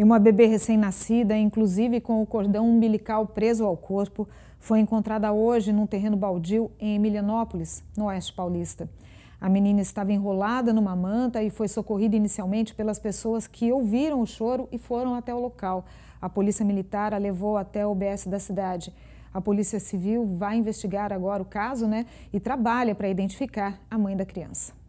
E uma bebê recém-nascida, inclusive com o cordão umbilical preso ao corpo, foi encontrada hoje num terreno baldio em Emilianópolis, no Oeste Paulista. A menina estava enrolada numa manta e foi socorrida inicialmente pelas pessoas que ouviram o choro e foram até o local. A polícia militar a levou até o BS da cidade. A polícia civil vai investigar agora o caso né, e trabalha para identificar a mãe da criança.